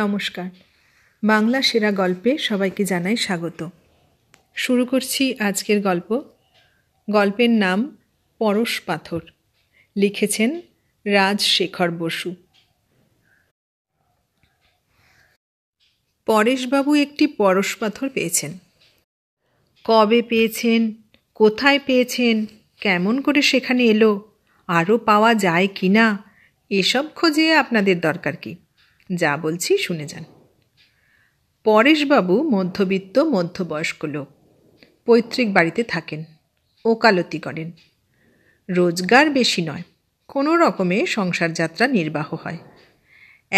নমস্কার বাংলা সেরা গল্পে সবাইকে জানাই স্বাগত শুরু করছি আজকের গল্প গল্পের নাম পরশ পাথর লিখেছেন রাজ শেখর বসু পরেশবাবু একটি পরশ পাথর পেয়েছেন কবে পেয়েছেন কোথায় পেয়েছেন কেমন করে সেখানে এলো আরও পাওয়া যায় কি না এসব খোঁজে আপনাদের দরকার কী যা বলছি শুনে যান পরেশবাবু মধ্যবিত্ত মধ্যবয়স্ক লোক পৈতৃক বাড়িতে থাকেন ওকালতি করেন রোজগার বেশি নয় কোনো রকমে সংসার যাত্রা নির্বাহ হয়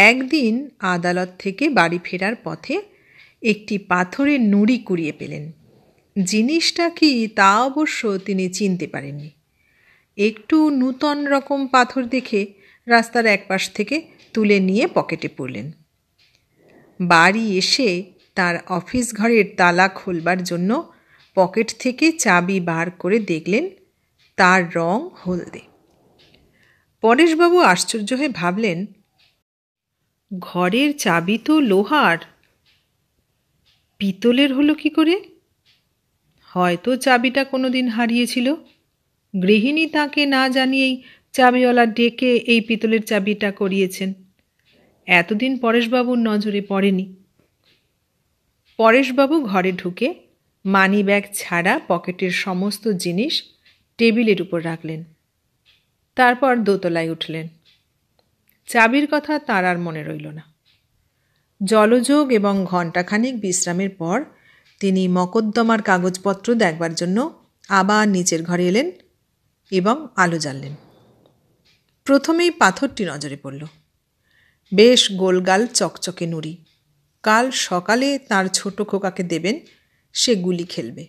একদিন আদালত থেকে বাড়ি ফেরার পথে একটি পাথরের নুড়ি কুড়িয়ে পেলেন জিনিসটা কি তা অবশ্য তিনি চিনতে পারেননি একটু নূতন রকম পাথর দেখে রাস্তার একপাশ থেকে তুলে নিয়ে পকেটে পড়লেন বাড়ি এসে তার অফিস ঘরের তালা খোলবার জন্য পকেট থেকে চাবি বার করে দেখলেন তার রং হলদে পরেশবাবু আশ্চর্য হয়ে ভাবলেন ঘরের চাবি তো লোহার পিতলের হলো কি করে হয়তো চাবিটা কোনো দিন হারিয়েছিল গৃহিণী তাকে না জানিয়েই চাবিওয়ালা ডেকে এই পিতলের চাবিটা করিয়েছেন এতদিন পরেশবাবুর নজরে পড়েনি পরেশবাবু ঘরে ঢুকে মানি ব্যাগ ছাড়া পকেটের সমস্ত জিনিস টেবিলের উপর রাখলেন তারপর দোতলায় উঠলেন চাবির কথা তার আর মনে রইল না জলযোগ এবং ঘণ্টাখানেক বিশ্রামের পর তিনি মকদ্দমার কাগজপত্র দেখবার জন্য আবার নিচের ঘরে এলেন এবং আলো জ্বাললেন প্রথমেই পাথরটি নজরে পড়ল বেশ গোলগাল চকচকে নুড়ি কাল সকালে তার ছোট খোকাকে দেবেন সে গুলি খেলবে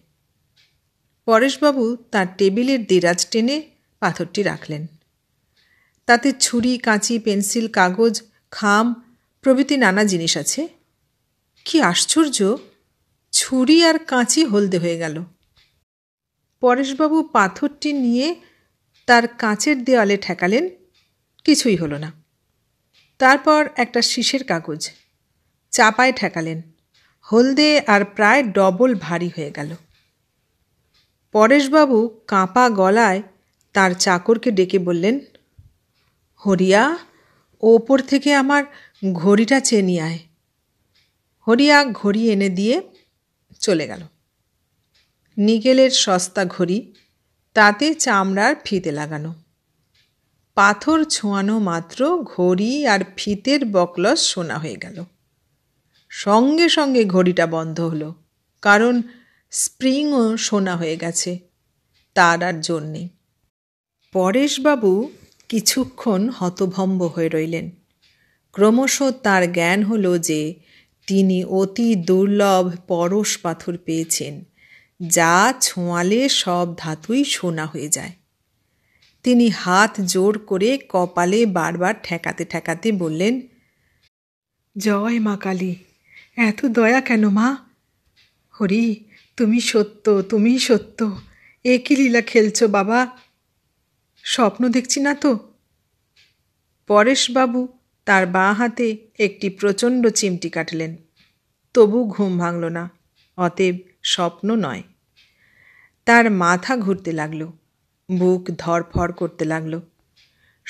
পরেশবাবু তার টেবিলের দেরাজ টেনে পাথরটি রাখলেন তাতে ছুরি কাঁচি পেন্সিল কাগজ খাম প্রভৃতি নানা জিনিস আছে কি আশ্চর্য ছুরি আর কাঁচি হলদে হয়ে গেল পরেশবাবু পাথরটি নিয়ে তার কাঁচের দেওয়ালে ঠেকালেন কিছুই হলো না তারপর একটা শিশের কাগজ চাপায় ঠেকালেন হলদে আর প্রায় ডবল ভারী হয়ে গেল পরেশবাবু কাঁপা গলায় তার চাকরকে ডেকে বললেন হরিয়া ওপর থেকে আমার ঘড়িটা নিয়ে আয় হরিয়া ঘড়ি এনে দিয়ে চলে গেল নিকেলের সস্তা ঘড়ি তাতে চামড়ার ফিতে লাগানো পাথর ছোঁয়ানো মাত্র ঘড়ি আর ফিতের বকলস শোনা হয়ে গেল সঙ্গে সঙ্গে ঘড়িটা বন্ধ হলো কারণ স্প্রিংও শোনা হয়ে গেছে তার আর জন্যে পরেশবাবু কিছুক্ষণ হতভম্ব হয়ে রইলেন ক্রমশ তার জ্ঞান হলো যে তিনি অতি দুর্লভ পরশ পাথর পেয়েছেন যা ছোঁয়ালে সব ধাতুই সোনা হয়ে যায় তিনি হাত জোর করে কপালে বারবার ঠেকাতে ঠেকাতে বললেন জয় মা কালী এত দয়া কেন মা হরি তুমি সত্য তুমি সত্য এ কি লীলা খেলছ বাবা স্বপ্ন দেখছি না তো পরেশবাবু তার বাঁ হাতে একটি প্রচণ্ড চিমটি কাটলেন তবু ঘুম ভাঙল না অতএব স্বপ্ন নয় তার মাথা ঘুরতে লাগলো বুক ধরফর করতে লাগল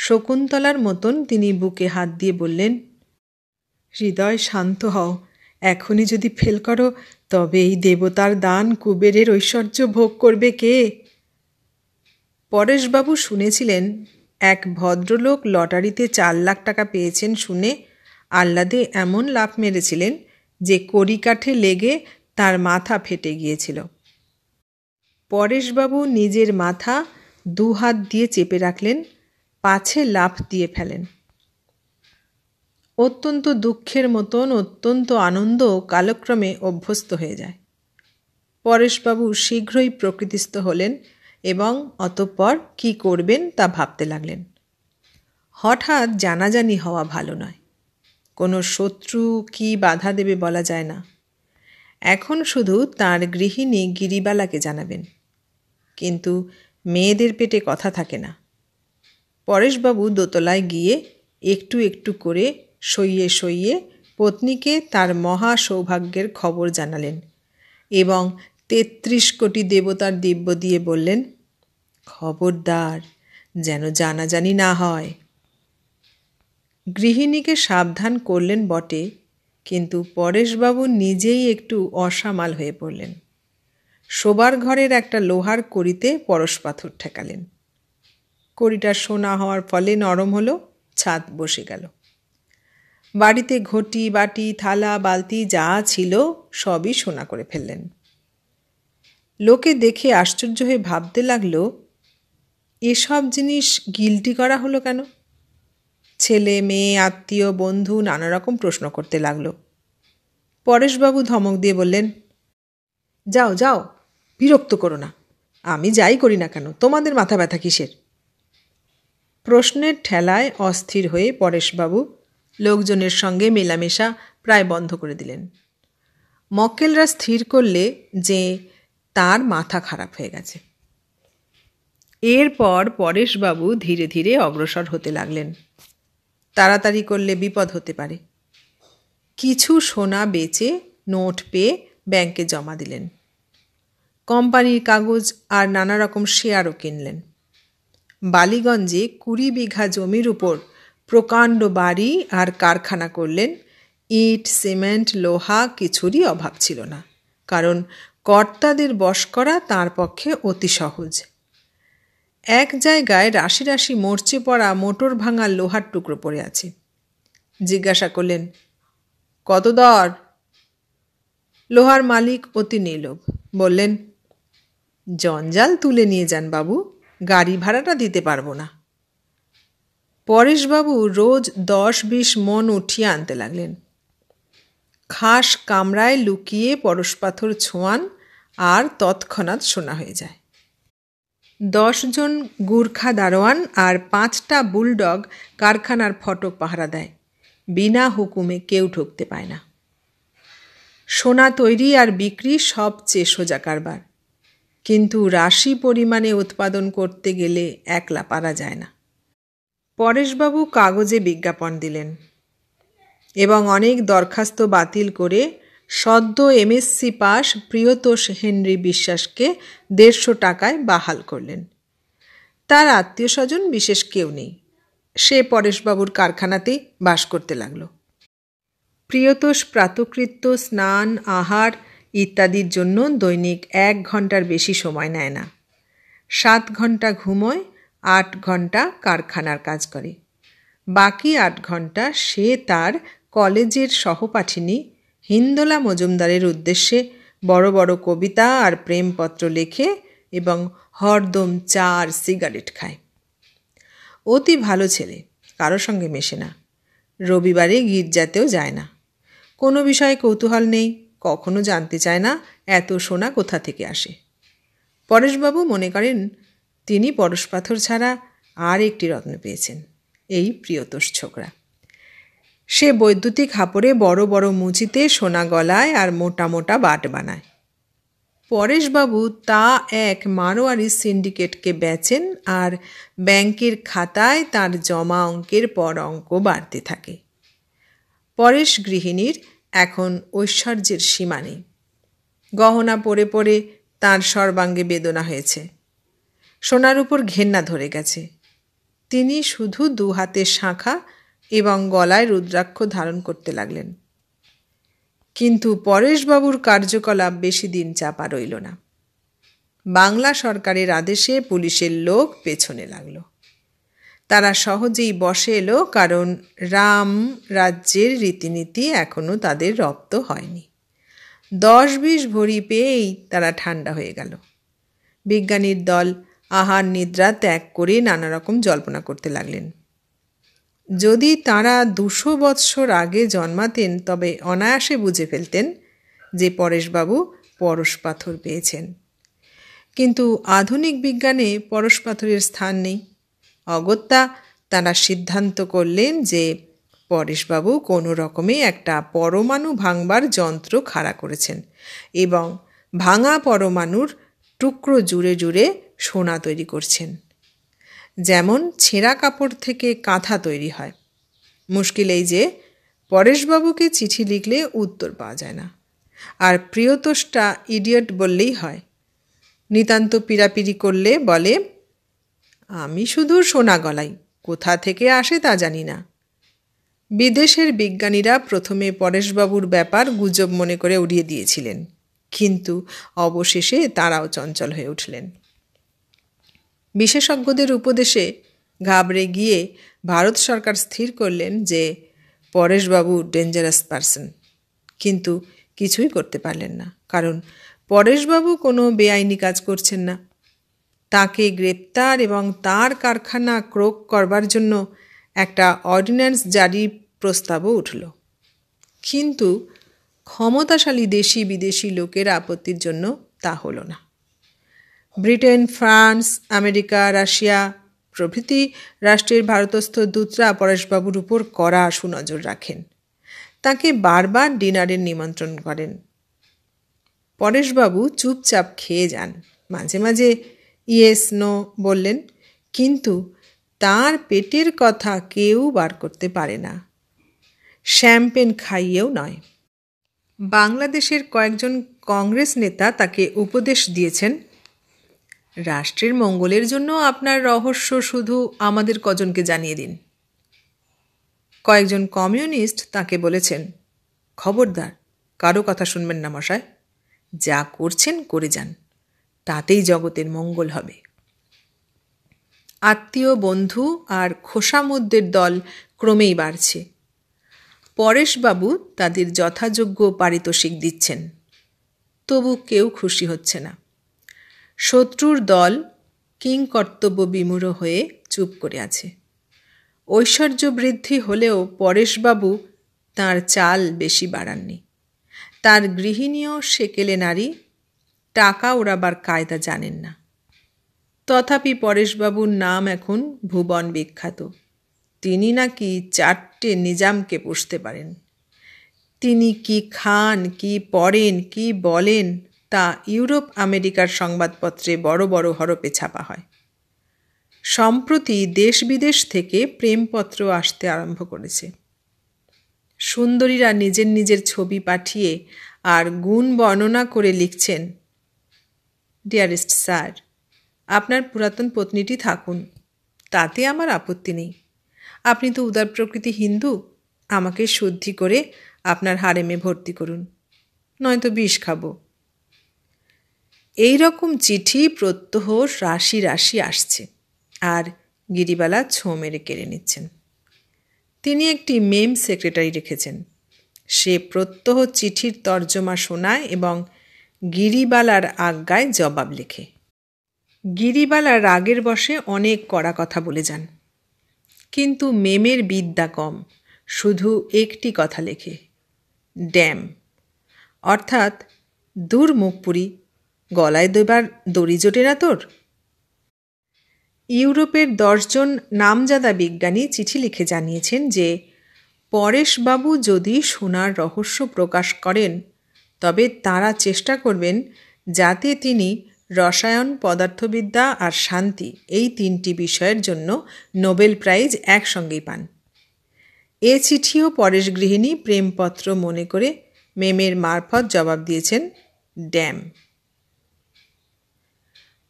শকুন্তলার মতন তিনি বুকে হাত দিয়ে বললেন হৃদয় শান্ত হও এখনই যদি ফেল করো তবে এই দেবতার দান কুবেরের ঐশ্বর্য ভোগ করবে কে পরেশবাবু শুনেছিলেন এক ভদ্রলোক লটারিতে চার লাখ টাকা পেয়েছেন শুনে আহ্লাদে এমন লাফ মেরেছিলেন যে কড়িকাঠে লেগে তার মাথা ফেটে গিয়েছিল পরেশবাবু নিজের মাথা দু হাত দিয়ে চেপে রাখলেন পাছে লাফ দিয়ে ফেলেন অত্যন্ত দুঃখের মতন অত্যন্ত আনন্দ কালক্রমে অভ্যস্ত হয়ে যায় পরেশবাবু শীঘ্রই প্রকৃতিস্থ হলেন এবং অতঃপর কি করবেন তা ভাবতে লাগলেন হঠাৎ জানাজানি হওয়া ভালো নয় কোনো শত্রু কি বাধা দেবে বলা যায় না এখন শুধু তার গৃহিণী গিরিবালাকে জানাবেন কিন্তু মেয়েদের পেটে কথা থাকে না পরেশবাবু দোতলায় গিয়ে একটু একটু করে সইয়ে সইয়ে পত্নীকে তার মহা সৌভাগ্যের খবর জানালেন এবং তেত্রিশ কোটি দেবতার দিব্য দিয়ে বললেন খবরদার যেন জানাজানি না হয় গৃহিণীকে সাবধান করলেন বটে কিন্তু পরেশবাবু নিজেই একটু অসামাল হয়ে পড়লেন শোবার ঘরের একটা লোহার কড়িতে পরশ পাথর ঠেকালেন কড়িটা সোনা হওয়ার ফলে নরম হলো ছাদ বসে গেল বাড়িতে ঘটি বাটি থালা বালতি যা ছিল সবই সোনা করে ফেললেন লোকে দেখে আশ্চর্য হয়ে ভাবতে লাগল এসব জিনিস গিলটি করা হলো কেন ছেলে মেয়ে আত্মীয় বন্ধু নানা রকম প্রশ্ন করতে লাগলো পরেশবাবু ধমক দিয়ে বললেন যাও যাও বিরক্ত করো না আমি যাই করি না কেন তোমাদের মাথা ব্যথা কিসের প্রশ্নের ঠেলায় অস্থির হয়ে পরেশবাবু লোকজনের সঙ্গে মেলামেশা প্রায় বন্ধ করে দিলেন মক্কেলরা স্থির করলে যে তার মাথা খারাপ হয়ে গেছে এরপর পরেশবাবু ধীরে ধীরে অগ্রসর হতে লাগলেন তাড়াতাড়ি করলে বিপদ হতে পারে কিছু সোনা বেচে নোট পেয়ে ব্যাংকে জমা দিলেন কোম্পানির কাগজ আর নানা রকম শেয়ারও কিনলেন বালিগঞ্জে কুড়ি বিঘা জমির উপর প্রকাণ্ড বাড়ি আর কারখানা করলেন ইট সিমেন্ট লোহা কিছুরই অভাব ছিল না কারণ কর্তাদের বশ করা তার পক্ষে অতি সহজ এক জায়গায় রাশি রাশি মরচে পড়া মোটর ভাঙা লোহার টুকরো পড়ে আছে জিজ্ঞাসা করলেন কত দর লোহার মালিক অতি নীলভ বললেন জঞ্জাল তুলে নিয়ে যান বাবু গাড়ি ভাড়াটা দিতে পারবো না পরেশবাবু রোজ দশ বিশ মন উঠিয়ে আনতে লাগলেন খাস কামরায় লুকিয়ে পরশপাথর ছোঁয়ান আর তৎক্ষণাৎ শোনা হয়ে যায় দশজন গুর্খা দারোয়ান আর পাঁচটা বুলডগ কারখানার ফটক পাহারা দেয় বিনা হুকুমে কেউ ঢুকতে পায় না সোনা তৈরি আর বিক্রি সবচেয়ে সোজা কারবার কিন্তু রাশি পরিমাণে উৎপাদন করতে গেলে একলা পারা যায় না পরেশবাবু কাগজে বিজ্ঞাপন দিলেন এবং অনেক দরখাস্ত বাতিল করে সদ্য এমএসসি পাস প্রিয়তোষ হেনরি বিশ্বাসকে দেড়শো টাকায় বাহাল করলেন তার আত্মীয় স্বজন বিশেষ কেউ নেই সে পরেশবাবুর কারখানাতেই বাস করতে লাগল প্রিয়তোষ প্রাতকৃত্য স্নান আহার ইত্যাদির জন্য দৈনিক এক ঘন্টার বেশি সময় নেয় না সাত ঘন্টা ঘুমোয় আট ঘন্টা কারখানার কাজ করে বাকি আট ঘন্টা সে তার কলেজের সহপাঠিনী হিন্দোলা মজুমদারের উদ্দেশ্যে বড় বড় কবিতা আর প্রেমপত্র লেখে এবং হরদম চা আর সিগারেট খায় অতি ভালো ছেলে কারো সঙ্গে মেশে না রবিবারে গির্জাতেও যায় না কোনো বিষয়ে কৌতূহল নেই কখনো জানতে চায় না এত সোনা কোথা থেকে আসে পরেশবাবু মনে করেন তিনি পরশ পাথর ছাড়া আর একটি রত্ন পেয়েছেন এই প্রিয়তোষ ছোকরা সে বৈদ্যুতিক হাপড়ে বড় বড় মুচিতে সোনা গলায় আর মোটা মোটা বাট বানায় পরেশবাবু তা এক মারোয়ারি সিন্ডিকেটকে বেচেন আর ব্যাংকের খাতায় তার জমা অঙ্কের পর অঙ্ক বাড়তে থাকে পরেশ গৃহিণীর এখন ঐশ্বর্যের সীমা নেই গহনা পরে পরে তার সর্বাঙ্গে বেদনা হয়েছে সোনার উপর ঘেন্না ধরে গেছে তিনি শুধু দু হাতে শাঁখা এবং গলায় রুদ্রাক্ষ ধারণ করতে লাগলেন কিন্তু পরেশবাবুর কার্যকলাপ বেশি দিন চাপা রইল না বাংলা সরকারের আদেশে পুলিশের লোক পেছনে লাগলো তারা সহজেই বসে এলো কারণ রাম রাজ্যের রীতিনীতি এখনও তাদের রপ্ত হয়নি দশ বিশ ভরি পেয়েই তারা ঠান্ডা হয়ে গেল বিজ্ঞানীর দল আহার নিদ্রা ত্যাগ করে নানা রকম জল্পনা করতে লাগলেন যদি তারা দুশো বৎসর আগে জন্মাতেন তবে অনায়াসে বুঝে ফেলতেন যে পরেশবাবু পরশ পাথর পেয়েছেন কিন্তু আধুনিক বিজ্ঞানে পরশ পাথরের স্থান নেই অগত্যা তারা সিদ্ধান্ত করলেন যে পরেশবাবু কোনো রকমে একটা পরমাণু ভাঙবার যন্ত্র খাড়া করেছেন এবং ভাঙা পরমাণুর টুকরো জুড়ে জুড়ে সোনা তৈরি করছেন যেমন ছেঁড়া কাপড় থেকে কাঁথা তৈরি হয় মুশকিল এই যে পরেশবাবুকে চিঠি লিখলে উত্তর পাওয়া যায় না আর প্রিয়তোষটা ইডিয়ট বললেই হয় নিতান্ত পিড়াপিড়ি করলে বলে আমি শুধু সোনা গলাই কোথা থেকে আসে তা জানি না বিদেশের বিজ্ঞানীরা প্রথমে পরেশবাবুর ব্যাপার গুজব মনে করে উড়িয়ে দিয়েছিলেন কিন্তু অবশেষে তারাও চঞ্চল হয়ে উঠলেন বিশেষজ্ঞদের উপদেশে ঘাবড়ে গিয়ে ভারত সরকার স্থির করলেন যে পরেশবাবু ডেঞ্জারাস পারসন কিন্তু কিছুই করতে পারলেন না কারণ পরেশবাবু কোনো বেআইনি কাজ করছেন না তাকে গ্রেপ্তার এবং তার কারখানা ক্রোক করবার জন্য একটা অর্ডিন্যান্স জারি প্রস্তাবও উঠল কিন্তু ক্ষমতাশালী দেশি বিদেশি লোকের আপত্তির জন্য তা হলো না ব্রিটেন ফ্রান্স আমেরিকা রাশিয়া প্রভৃতি রাষ্ট্রের ভারতস্থ দূতরা পরেশবাবুর উপর কড়া সুনজর রাখেন তাকে বারবার ডিনারের নিমন্ত্রণ করেন পরেশবাবু চুপচাপ খেয়ে যান মাঝে মাঝে ইয়েস নো বললেন কিন্তু তার পেটের কথা কেউ বার করতে পারে না শ্যাম্পেন খাইয়েও নয় বাংলাদেশের কয়েকজন কংগ্রেস নেতা তাকে উপদেশ দিয়েছেন রাষ্ট্রের মঙ্গলের জন্য আপনার রহস্য শুধু আমাদের কজনকে জানিয়ে দিন কয়েকজন কমিউনিস্ট তাকে বলেছেন খবরদার কারো কথা শুনবেন না মশায় যা করছেন করে যান তাতেই জগতের মঙ্গল হবে আত্মীয় বন্ধু আর খোসামুদ্দের দল ক্রমেই বাড়ছে পরেশবাবু তাদের যথাযোগ্য পারিতোষিক দিচ্ছেন তবু কেউ খুশি হচ্ছে না শত্রুর দল কিং কর্তব্য বিমূঢ় হয়ে চুপ করে আছে ঐশ্বর্য বৃদ্ধি হলেও পরেশবাবু তার চাল বেশি বাড়াননি তার গৃহিণীও সেকেলে নারী টাকা ওড়াবার কায়দা জানেন না তথাপি পরেশবাবুর নাম এখন ভুবন বিখ্যাত তিনি নাকি চারটে নিজামকে পুষতে পারেন তিনি কি খান কি পড়েন কি বলেন তা ইউরোপ আমেরিকার সংবাদপত্রে বড় বড় হরপে ছাপা হয় সম্প্রতি দেশ বিদেশ থেকে প্রেমপত্র আসতে আরম্ভ করেছে সুন্দরীরা নিজের নিজের ছবি পাঠিয়ে আর গুণ বর্ণনা করে লিখছেন ডিয়ারেস্ট স্যার আপনার পুরাতন পত্নীটি থাকুন তাতে আমার আপত্তি নেই আপনি তো উদার প্রকৃতি হিন্দু আমাকে শুদ্ধি করে আপনার হারেমে ভর্তি করুন নয়তো বিষ খাবো এই রকম চিঠি প্রত্যহ রাশি রাশি আসছে আর গিরিবালা ছো মেরে কেড়ে নিচ্ছেন তিনি একটি মেম সেক্রেটারি রেখেছেন সে প্রত্যহ চিঠির তর্জমা শোনায় এবং গিরিবালার আজ্ঞায় জবাব লেখে গিরিবালা রাগের বসে অনেক কড়া কথা বলে যান কিন্তু মেমের বিদ্যা কম শুধু একটি কথা লেখে ড্যাম অর্থাৎ দূর মুখপুরি গলায় দেবার দড়ি জোটে না তোর ইউরোপের দশজন নামজাদা বিজ্ঞানী চিঠি লিখে জানিয়েছেন যে পরেশবাবু যদি সোনার রহস্য প্রকাশ করেন তবে তাঁরা চেষ্টা করবেন যাতে তিনি রসায়ন পদার্থবিদ্যা আর শান্তি এই তিনটি বিষয়ের জন্য নোবেল প্রাইজ একসঙ্গেই পান এ চিঠিও পরেশ গৃহিণী প্রেমপত্র মনে করে মেমের মারফত জবাব দিয়েছেন ড্যাম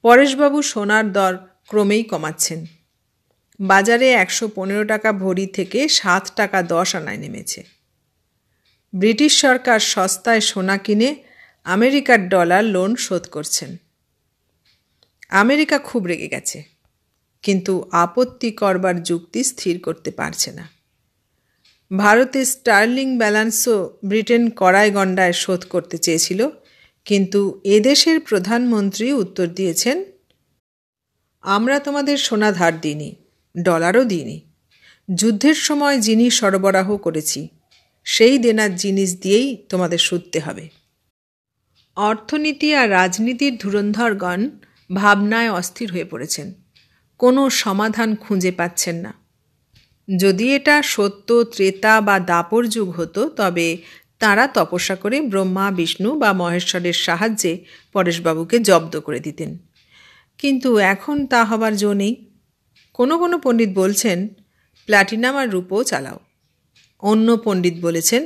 পরেশবাবু সোনার দর ক্রমেই কমাচ্ছেন বাজারে একশো পনেরো টাকা ভরি থেকে সাত টাকা দশ আনায় নেমেছে ব্রিটিশ সরকার সস্তায় সোনা কিনে আমেরিকার ডলার লোন শোধ করছেন আমেরিকা খুব রেগে গেছে কিন্তু আপত্তি করবার যুক্তি স্থির করতে পারছে না ভারতে স্টার্লিং ব্যালান্সও ব্রিটেন কড়ায় গণ্ডায় শোধ করতে চেয়েছিল কিন্তু এদেশের প্রধানমন্ত্রী উত্তর দিয়েছেন আমরা তোমাদের সোনা ধার দিইনি ডলারও দিইনি যুদ্ধের সময় যিনি সরবরাহ করেছি সেই দেনার জিনিস দিয়েই তোমাদের শুধতে হবে অর্থনীতি আর রাজনীতির ধুরন্ধরগণ ভাবনায় অস্থির হয়ে পড়েছেন কোনো সমাধান খুঁজে পাচ্ছেন না যদি এটা সত্য ত্রেতা বা দাপর যুগ হতো তবে তারা তপস্যা করে ব্রহ্মা বিষ্ণু বা মহেশ্বরের সাহায্যে পরেশবাবুকে জব্দ করে দিতেন কিন্তু এখন তা হবার জো নেই কোনো কোনো পণ্ডিত বলছেন প্ল্যাটিনাম আর রূপও চালাও অন্য পণ্ডিত বলেছেন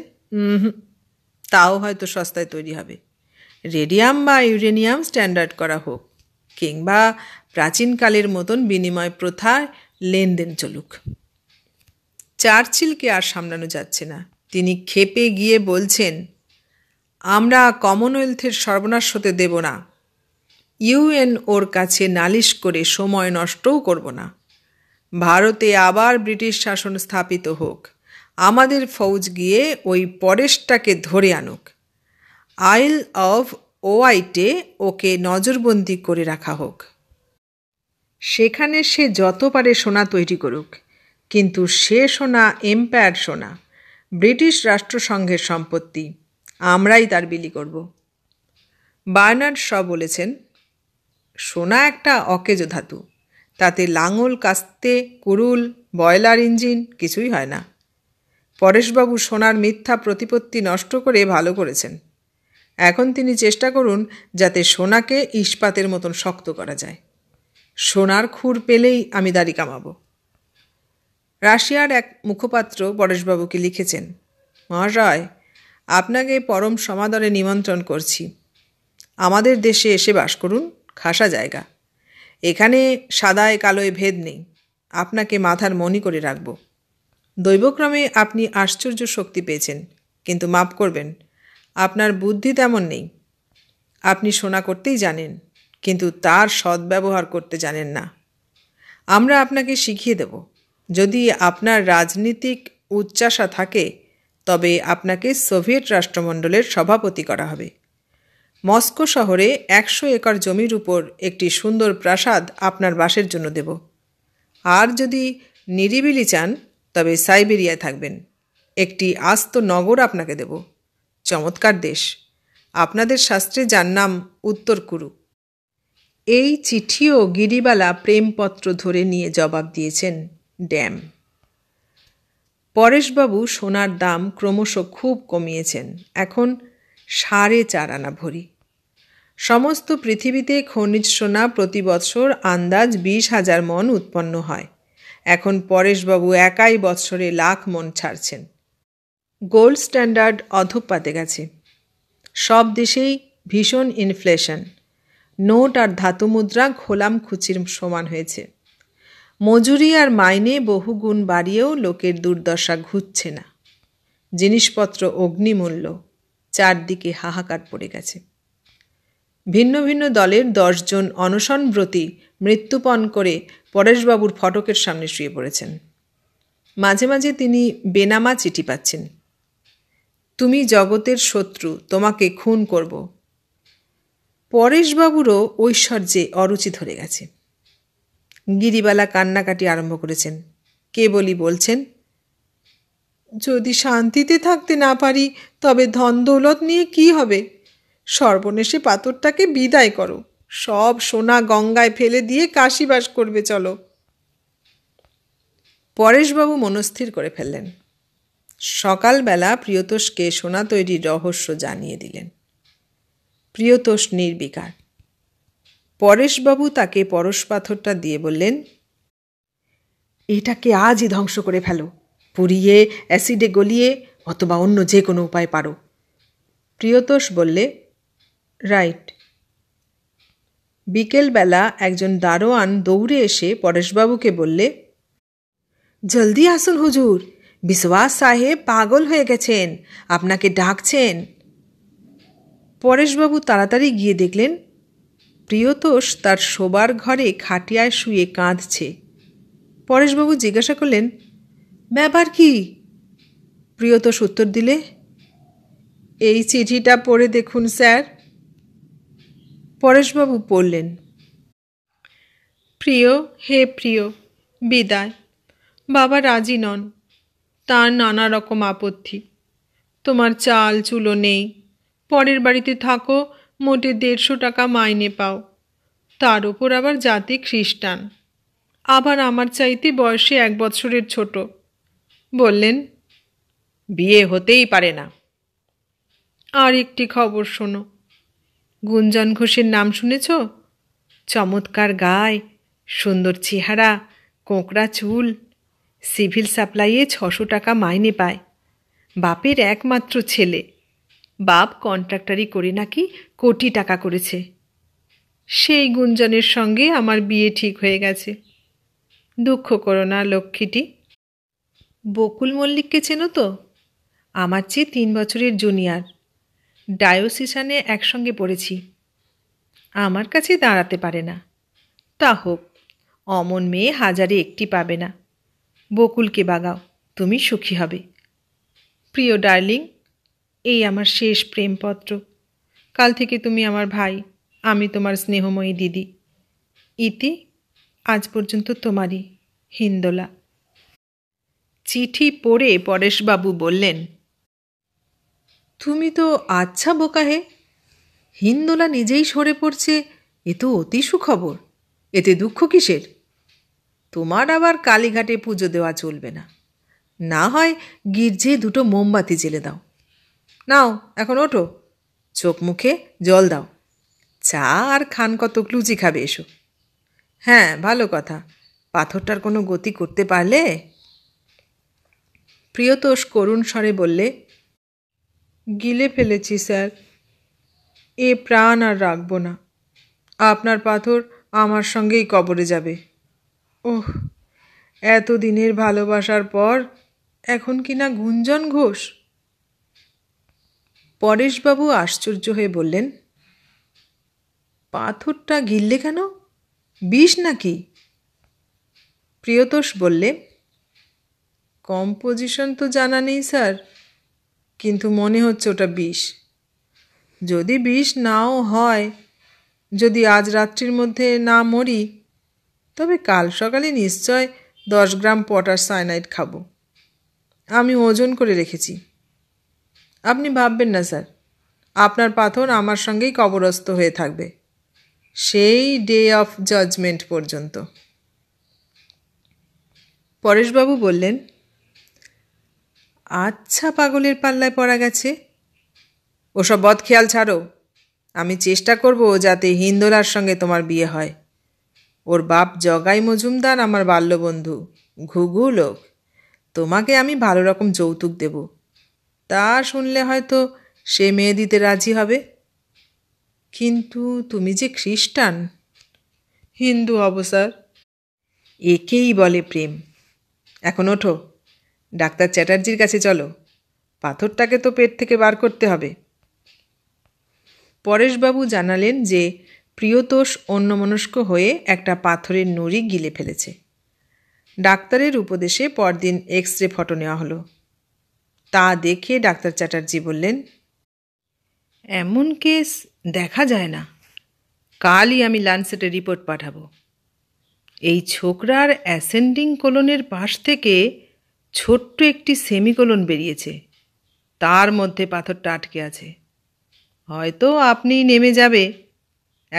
তাও হয়তো সস্তায় তৈরি হবে রেডিয়াম বা ইউরেনিয়াম স্ট্যান্ডার্ড করা হোক কিংবা প্রাচীনকালের মতন বিনিময় প্রথায় লেনদেন চলুক চার্চিলকে আর সামলানো যাচ্ছে না তিনি খেপে গিয়ে বলছেন আমরা কমনওয়েলথের সর্বনাশ হতে দেব না ইউএন ওর কাছে নালিশ করে সময় নষ্টও করব না ভারতে আবার ব্রিটিশ শাসন স্থাপিত হোক আমাদের ফৌজ গিয়ে ওই পরেশটাকে ধরে আনুক আইল অফ ওয়াইটে ওকে নজরবন্দি করে রাখা হোক সেখানে সে যত পারে সোনা তৈরি করুক কিন্তু সে সোনা এম্পায়ার সোনা ব্রিটিশ রাষ্ট্রসংঘের সম্পত্তি আমরাই তার বিলি করব বার্নার্ড শ বলেছেন সোনা একটা অকেজ ধাতু তাতে লাঙল কাস্তে কুরুল বয়লার ইঞ্জিন কিছুই হয় না পরেশবাবু সোনার মিথ্যা প্রতিপত্তি নষ্ট করে ভালো করেছেন এখন তিনি চেষ্টা করুন যাতে সোনাকে ইস্পাতের মতন শক্ত করা যায় সোনার খুর পেলেই আমি দাড়ি কামাবো রাশিয়ার এক মুখপাত্র পরেশবাবুকে লিখেছেন মহাশয় আপনাকে পরম সমাদরে নিমন্ত্রণ করছি আমাদের দেশে এসে বাস করুন খাসা জায়গা এখানে সাদায় কালোয় ভেদ নেই আপনাকে মাথার মনি করে রাখবো দৈবক্রমে আপনি আশ্চর্য শক্তি পেয়েছেন কিন্তু মাপ করবেন আপনার বুদ্ধি তেমন নেই আপনি শোনা করতেই জানেন কিন্তু তার সদ্ব্যবহার করতে জানেন না আমরা আপনাকে শিখিয়ে দেব যদি আপনার রাজনীতিক উচ্চাসা থাকে তবে আপনাকে সোভিয়েট রাষ্ট্রমণ্ডলের সভাপতি করা হবে মস্কো শহরে একশো একর জমির উপর একটি সুন্দর প্রাসাদ আপনার বাসের জন্য দেব আর যদি নিরিবিলি চান তবে সাইবেরিয়ায় থাকবেন একটি আস্ত নগর আপনাকে দেব চমৎকার দেশ আপনাদের শাস্ত্রে যার নাম উত্তর কুরু এই চিঠিও গিরিবালা প্রেমপত্র ধরে নিয়ে জবাব দিয়েছেন ড্যাম পরেশবাবু সোনার দাম ক্রমশ খুব কমিয়েছেন এখন সাড়ে চার আনা ভরি সমস্ত পৃথিবীতে খনিজ সোনা প্রতি বছর আন্দাজ বিশ হাজার মন উৎপন্ন হয় এখন পরেশবাবু একাই বৎসরে লাখ মন ছাড়ছেন গোল্ড স্ট্যান্ডার্ড অধপাতে গেছে সব দেশেই ভীষণ ইনফ্লেশন নোট আর ধাতু মুদ্রা খোলাম খুচির সমান হয়েছে মজুরি আর মাইনে বহুগুণ বাড়িয়েও লোকের দুর্দশা ঘুরছে না জিনিসপত্র অগ্নিমূল্য চারদিকে হাহাকার পড়ে গেছে ভিন্ন ভিন্ন দলের দশজন অনশনব্রতী মৃত্যুপণ করে পরেশবাবুর ফটকের সামনে শুয়ে পড়েছেন মাঝে মাঝে তিনি বেনামা চিঠি পাচ্ছেন তুমি জগতের শত্রু তোমাকে খুন করব পরেশবাবুরও ঐশ্বর্যে অরুচি ধরে গেছে গিরিবালা কান্নাকাটি আরম্ভ করেছেন কে বলি বলছেন যদি শান্তিতে থাকতে না পারি তবে ধন দৌলত নিয়ে কি হবে সর্বনেশে পাথরটাকে বিদায় করো সব সোনা গঙ্গায় ফেলে দিয়ে কাশিবাস করবে চলো পরেশবাবু মনস্থির করে ফেললেন সকালবেলা প্রিয়তোষকে সোনা তৈরির রহস্য জানিয়ে দিলেন প্রিয়তোষ নির্বিকার পরেশবাবু তাকে পরশ পাথরটা দিয়ে বললেন এটাকে আজই ধ্বংস করে ফেলো পুড়িয়ে অ্যাসিডে গলিয়ে অথবা অন্য যে কোনো উপায় পারো প্রিয়তোষ বললে রাইট বিকেলবেলা একজন দারোয়ান দৌড়ে এসে পরেশবাবুকে বললে জলদি আসুন হুজুর বিশ্বাস সাহেব পাগল হয়ে গেছেন আপনাকে ডাকছেন পরেশবাবু তাড়াতাড়ি গিয়ে দেখলেন প্রিয়তোষ তার শোবার ঘরে খাটিয়ায় শুয়ে কাঁদছে পরেশবাবু জিজ্ঞাসা করলেন ব্যাপার কি প্রিয়তোষ উত্তর দিলে এই চিঠিটা পড়ে দেখুন স্যার পরেশবাবু বললেন প্রিয় হে প্রিয় বিদায় বাবা রাজি নন তার নানা রকম আপত্তি তোমার চাল চুলো নেই পরের বাড়িতে থাকো মোটে দেড়শো টাকা মাইনে পাও তার ওপর আবার জাতি খ্রিস্টান আবার আমার চাইতে বয়সে এক বছরের ছোট বললেন বিয়ে হতেই পারে না আর একটি খবর শোনো গুঞ্জন ঘোষের নাম শুনেছ চমৎকার গায় সুন্দর চেহারা কোঁকড়া চুল সিভিল সাপ্লাইয়ে ছশো টাকা মাইনে পায় বাপের একমাত্র ছেলে বাপ কন্ট্রাক্টারি করে নাকি কোটি টাকা করেছে সেই গুঞ্জনের সঙ্গে আমার বিয়ে ঠিক হয়ে গেছে দুঃখ করো না লক্ষ্মীটি বকুল মল্লিককে চেনো তো আমার চেয়ে তিন বছরের জুনিয়র ডায়োসিসানে একসঙ্গে পড়েছি আমার কাছে দাঁড়াতে পারে না তা হোক অমন মেয়ে হাজারে একটি পাবে না বকুলকে বাগাও তুমি সুখী হবে প্রিয় ডার্লিং এই আমার শেষ প্রেমপত্র কাল থেকে তুমি আমার ভাই আমি তোমার স্নেহময়ী দিদি ইতি আজ পর্যন্ত তোমারই হিন্দোলা চিঠি পড়ে পরেশবাবু বললেন তুমি তো আচ্ছা বোকা হে হিন্দোলা নিজেই সরে পড়ছে এ তো অতি সুখবর এতে দুঃখ কিসের তোমার আবার কালীঘাটে পুজো দেওয়া চলবে না না হয় গির্জে দুটো মোমবাতি জেলে দাও নাও এখন ওঠো চোখ মুখে জল দাও চা আর খান কত লুচি খাবে এসো হ্যাঁ ভালো কথা পাথরটার কোনো গতি করতে পারলে প্রিয়তোষ করুণ স্বরে বললে গিলে ফেলেছি স্যার এ প্রাণ আর রাখব না আপনার পাথর আমার সঙ্গেই কবরে যাবে ওহ এতদিনের ভালোবাসার পর এখন কি না গুঞ্জন ঘোষ পরেশবাবু আশ্চর্য হয়ে বললেন পাথরটা গিললে কেন বিষ নাকি প্রিয়তোষ বললে কম্পোজিশন তো জানা নেই স্যার কিন্তু মনে হচ্ছে ওটা বিষ যদি বিষ নাও হয় যদি আজ রাত্রির মধ্যে না মরি তবে কাল সকালে নিশ্চয় দশ গ্রাম পটাশ সায়নাইট খাব আমি ওজন করে রেখেছি আপনি ভাববেন না স্যার আপনার পাথর আমার সঙ্গেই কবরস্থ হয়ে থাকবে সেই ডে অফ জাজমেন্ট পর্যন্ত পরেশবাবু বললেন আচ্ছা পাগলের পাল্লায় পড়া গেছে ওসব বদ খেয়াল ছাড়ো আমি চেষ্টা করব যাতে হিন্দোলার সঙ্গে তোমার বিয়ে হয় ওর বাপ জগাই মজুমদার আমার বাল্যবন্ধু ঘুঘু লোক তোমাকে আমি ভালো রকম যৌতুক দেব তা শুনলে হয়তো সে মেয়ে দিতে রাজি হবে কিন্তু তুমি যে খ্রিস্টান হিন্দু অবসার একেই বলে প্রেম এখন ওঠো ডাক্তার চ্যাটার্জির কাছে চলো পাথরটাকে তো পেট থেকে বার করতে হবে পরেশবাবু জানালেন যে প্রিয়তোষ অন্যমনস্ক হয়ে একটা পাথরের নুড়ি গিলে ফেলেছে ডাক্তারের উপদেশে পরদিন এক্স রে ফটো নেওয়া হলো তা দেখে ডাক্তার চ্যাটার্জি বললেন এমন কেস দেখা যায় না কালই আমি লান্সেটে রিপোর্ট পাঠাবো এই ছোকরার অ্যাসেন্ডিং কোলনের পাশ থেকে ছোট্ট একটি সেমিকোলন বেরিয়েছে তার মধ্যে পাথরটা আটকে আছে হয়তো আপনি নেমে যাবে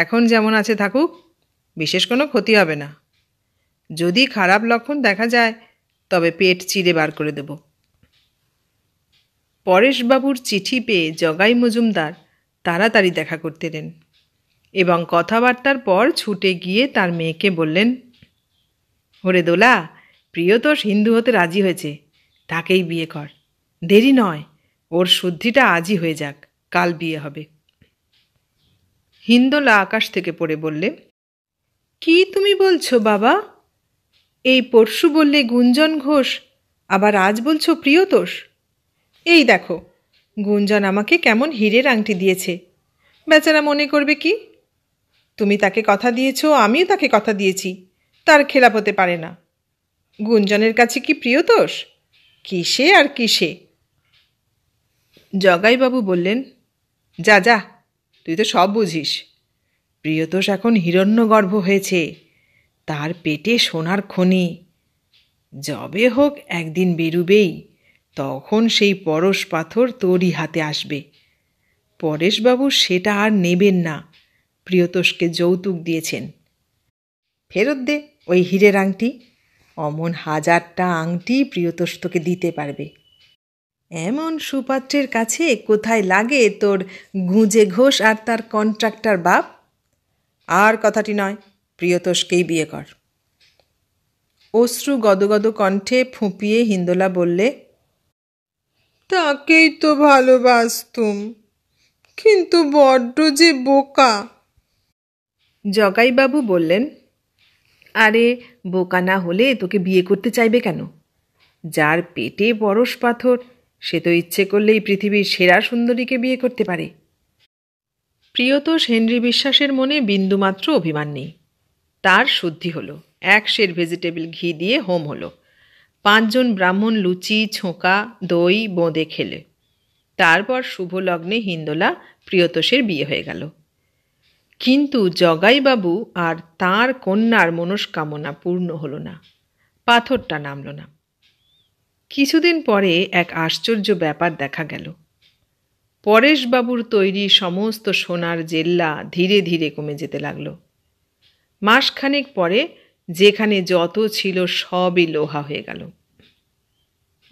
এখন যেমন আছে থাকুক বিশেষ কোনো ক্ষতি হবে না যদি খারাপ লক্ষণ দেখা যায় তবে পেট চিড়ে বার করে দেব পরেশবাবুর চিঠি পেয়ে জগাই মজুমদার তাড়াতাড়ি দেখা করতে দেন এবং কথাবার্তার পর ছুটে গিয়ে তার মেয়েকে বললেন ওরে দোলা প্রিয়তোষ হিন্দু হতে রাজি হয়েছে তাকেই বিয়ে কর দেরি নয় ওর শুদ্ধিটা আজই হয়ে যাক কাল বিয়ে হবে হিন্দোলা আকাশ থেকে পড়ে বললে কি তুমি বলছো বাবা এই পরশু বললে গুঞ্জন ঘোষ আবার আজ বলছো প্রিয়তোষ এই দেখো গুঞ্জন আমাকে কেমন হীরের আংটি দিয়েছে বেচারা মনে করবে কি তুমি তাকে কথা দিয়েছ আমিও তাকে কথা দিয়েছি তার খেলাপ হতে পারে না গুঞ্জনের কাছে কি প্রিয়তোষ কিসে আর কিসে জগাইবাবু বললেন যা যা তুই তো সব বুঝিস প্রিয়তোষ এখন হিরণ্যগর্ভ হয়েছে তার পেটে সোনার খনি যবে হোক একদিন বেরুবেই তখন সেই পরশ পাথর তোরই হাতে আসবে পরেশবাবু সেটা আর নেবেন না প্রিয়তোষকে যৌতুক দিয়েছেন ফেরত দে ওই হিরের আংটি অমন হাজারটা আংটি প্রিয়তোষকে দিতে পারবে এমন সুপাত্রের কাছে কোথায় লাগে তোর গুঁজে ঘোষ আর তার কন্ট্রাক্টর বাপ আর কথাটি নয় প্রিয়তোষকেই বিয়ে কর অশ্রু গদগদ কণ্ঠে ফুঁপিয়ে হিন্দোলা বললে তাকেই তো ভালোবাসতুম কিন্তু বড্ড যে বোকা জগাইবাবু বললেন আরে বোকা না হলে তোকে বিয়ে করতে চাইবে কেন যার পেটে বরস পাথর সে তো ইচ্ছে করলেই পৃথিবীর সেরা সুন্দরীকে বিয়ে করতে পারে প্রিয়তোষ হেনরি বিশ্বাসের মনে বিন্দুমাত্র অভিমান নেই তার শুদ্ধি হলো এক সের ভেজিটেবল ঘি দিয়ে হোম হলো পাঁচজন ব্রাহ্মণ লুচি ছোঁকা দই বোঁদে খেলে তারপর শুভ লগ্নে হিন্দোলা প্রিয়তোষের বিয়ে হয়ে গেল কিন্তু জগাইবাবু আর তার কন্যার মনস্কামনা পূর্ণ হল না পাথরটা নামল না কিছুদিন পরে এক আশ্চর্য ব্যাপার দেখা গেল পরেশবাবুর তৈরি সমস্ত সোনার জেল্লা ধীরে ধীরে কমে যেতে লাগল মাসখানেক পরে যেখানে যত ছিল সবই লোহা হয়ে গেল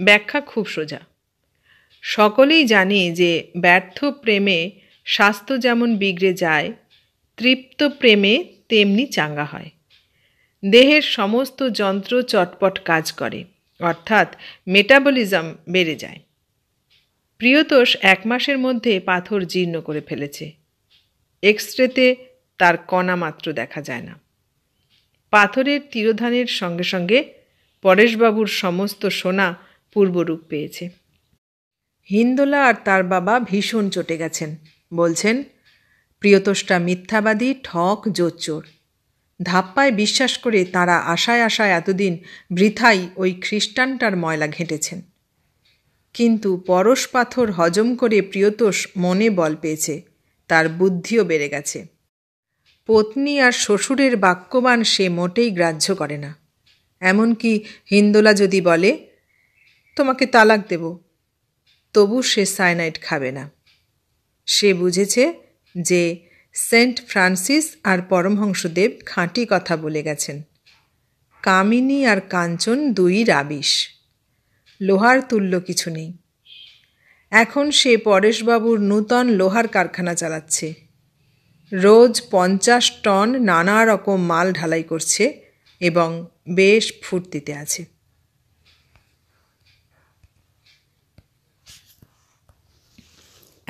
ব্যাখ্যা খুব সোজা সকলেই জানে যে ব্যর্থ প্রেমে স্বাস্থ্য যেমন বিগড়ে যায় তৃপ্ত প্রেমে তেমনি চাঙ্গা হয় দেহের সমস্ত যন্ত্র চটপট কাজ করে অর্থাৎ মেটাবলিজম বেড়ে যায় প্রিয়তোষ এক মাসের মধ্যে পাথর জীর্ণ করে ফেলেছে এক্স রেতে তার কণা মাত্র দেখা যায় না পাথরের তিরোধানের সঙ্গে সঙ্গে পরেশবাবুর সমস্ত সোনা পূর্বরূপ পেয়েছে হিন্দোলা আর তার বাবা ভীষণ চটে গেছেন বলছেন প্রিয়তোষটা মিথ্যাবাদী ঠক জোচ্চোর ধাপ্পায় বিশ্বাস করে তারা আশায় আশায় এতদিন বৃথাই ওই খ্রিস্টানটার ময়লা ঘেঁটেছেন কিন্তু পরশ পাথর হজম করে প্রিয়তোষ মনে বল পেয়েছে তার বুদ্ধিও বেড়ে গেছে পত্নী আর শ্বশুরের বাক্যবান সে মোটেই গ্রাহ্য করে না এমনকি হিন্দোলা যদি বলে তোমাকে তালাক দেব তবু সে সাইনাইট খাবে না সে বুঝেছে যে সেন্ট ফ্রান্সিস আর পরমহংসদেব খাঁটি কথা বলে গেছেন কামিনী আর কাঞ্চন দুই রাবিশ লোহার তুল্য কিছু নেই এখন সে পরেশবাবুর নূতন লোহার কারখানা চালাচ্ছে রোজ পঞ্চাশ টন নানা রকম মাল ঢালাই করছে এবং বেশ ফুর্তিতে আছে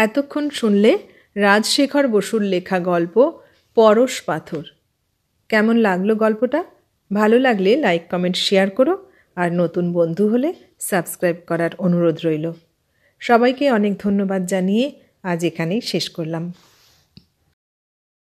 এতক্ষণ শুনলে রাজশেখর বসুর লেখা গল্প পরশ পাথর কেমন লাগলো গল্পটা ভালো লাগলে লাইক কমেন্ট শেয়ার করো আর নতুন বন্ধু হলে সাবস্ক্রাইব করার অনুরোধ রইল সবাইকে অনেক ধন্যবাদ জানিয়ে আজ এখানেই শেষ করলাম